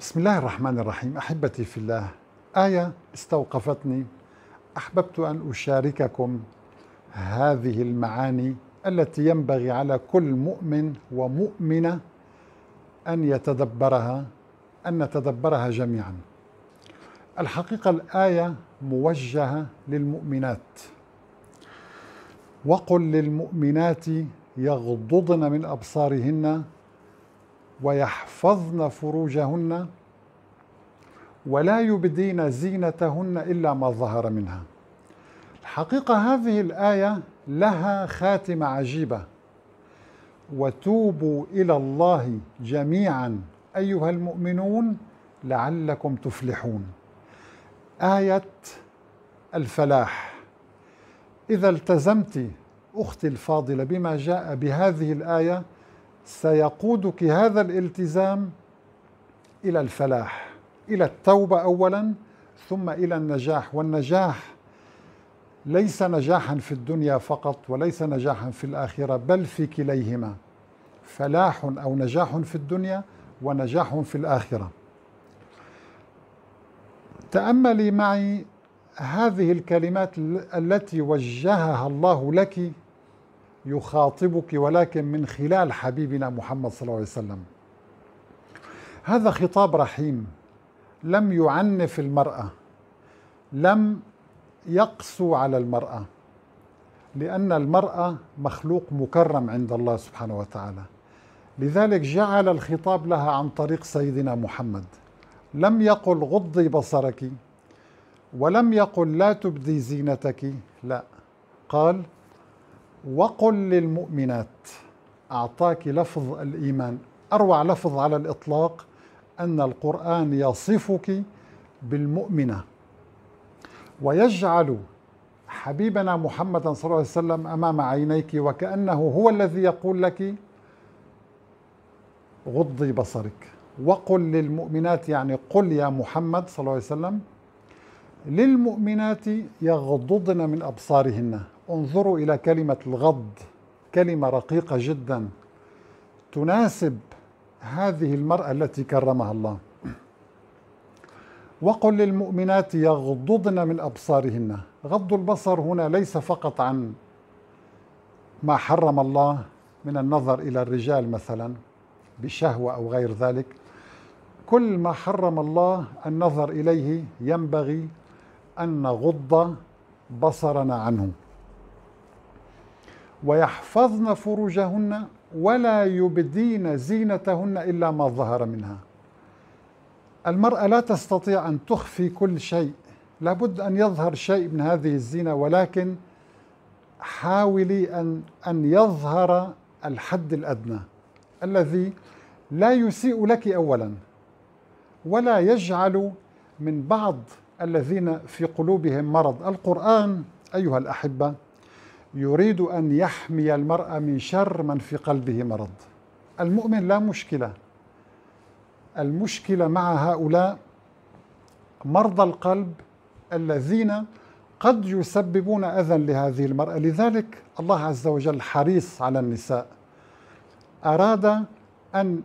بسم الله الرحمن الرحيم احبتي في الله ايه استوقفتني احببت ان اشارككم هذه المعاني التي ينبغي على كل مؤمن ومؤمنه ان يتدبرها ان نتدبرها جميعا الحقيقه الايه موجهه للمؤمنات وقل للمؤمنات يغضضن من ابصارهن ويحفظن فروجهن ولا يبدين زينتهن إلا ما ظهر منها الحقيقة هذه الآية لها خاتمة عجيبة وتوبوا إلى الله جميعا أيها المؤمنون لعلكم تفلحون آية الفلاح إذا التزمت أختي الفاضلة بما جاء بهذه الآية سيقودك هذا الالتزام الى الفلاح الى التوبه اولا ثم الى النجاح والنجاح ليس نجاحا في الدنيا فقط وليس نجاحا في الاخره بل في كليهما فلاح او نجاح في الدنيا ونجاح في الاخره تاملي معي هذه الكلمات التي وجهها الله لك يخاطبك ولكن من خلال حبيبنا محمد صلى الله عليه وسلم هذا خطاب رحيم لم يعنف المرأة لم يقسو على المرأة لأن المرأة مخلوق مكرم عند الله سبحانه وتعالى لذلك جعل الخطاب لها عن طريق سيدنا محمد لم يقل غضي بصرك ولم يقل لا تبدي زينتك لا قال وقل للمؤمنات أعطاك لفظ الإيمان أروع لفظ على الإطلاق أن القرآن يصفك بالمؤمنة ويجعل حبيبنا محمدا صلى الله عليه وسلم أمام عينيك وكأنه هو الذي يقول لك غضي بصرك وقل للمؤمنات يعني قل يا محمد صلى الله عليه وسلم للمؤمنات يغضضن من أبصارهن انظروا إلى كلمة الغض كلمة رقيقة جدا تناسب هذه المرأة التي كرمها الله وقل للمؤمنات يغضضن من أبصارهن غض البصر هنا ليس فقط عن ما حرم الله من النظر إلى الرجال مثلا بشهوة أو غير ذلك كل ما حرم الله النظر إليه ينبغي أن نغض بصرنا عنه ويحفظن فروجهن ولا يبدين زينتهن إلا ما ظهر منها المرأة لا تستطيع أن تخفي كل شيء لابد أن يظهر شيء من هذه الزينة ولكن حاولي أن, أن يظهر الحد الأدنى الذي لا يسيء لك أولا ولا يجعل من بعض الذين في قلوبهم مرض القرآن أيها الأحبة يريد أن يحمي المرأة من شر من في قلبه مرض المؤمن لا مشكلة المشكلة مع هؤلاء مرضى القلب الذين قد يسببون أذى لهذه المرأة لذلك الله عز وجل حريص على النساء أراد أن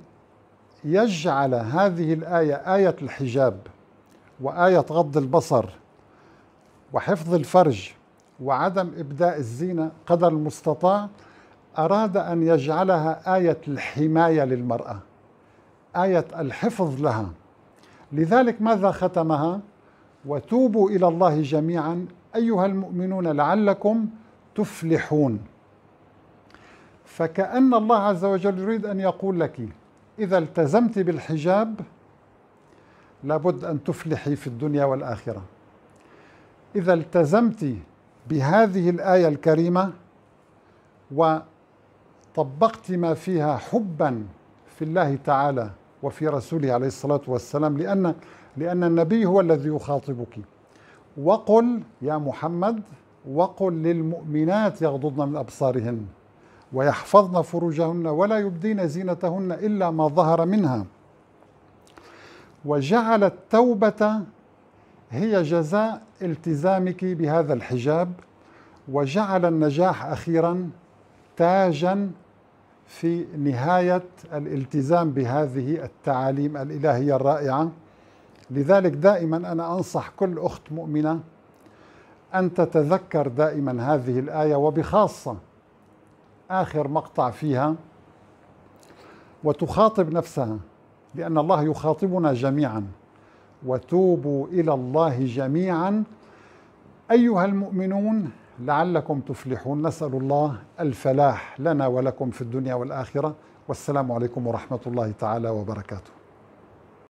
يجعل هذه الآية آية الحجاب وآية غض البصر وحفظ الفرج وعدم إبداء الزينة قدر المستطاع أراد أن يجعلها آية الحماية للمرأة آية الحفظ لها لذلك ماذا ختمها؟ وتوبوا إلى الله جميعا أيها المؤمنون لعلكم تفلحون فكأن الله عز وجل يريد أن يقول لك إذا التزمت بالحجاب لابد أن تفلحي في الدنيا والآخرة إذا التزمت بهذه الآية الكريمة وطبقت ما فيها حبا في الله تعالى وفي رسوله عليه الصلاة والسلام لأن لأن النبي هو الذي يخاطبك وقل يا محمد وقل للمؤمنات يغضضن من أبصارهن ويحفظن فروجهن ولا يبدين زينتهن إلا ما ظهر منها وجعل التوبة هي جزاء التزامك بهذا الحجاب وجعل النجاح اخيرا تاجا في نهايه الالتزام بهذه التعاليم الالهيه الرائعه لذلك دائما انا انصح كل اخت مؤمنه ان تتذكر دائما هذه الايه وبخاصه اخر مقطع فيها وتخاطب نفسها لان الله يخاطبنا جميعا وتوبوا إلى الله جميعا أيها المؤمنون لعلكم تفلحون نسأل الله الفلاح لنا ولكم في الدنيا والآخرة والسلام عليكم ورحمة الله تعالى وبركاته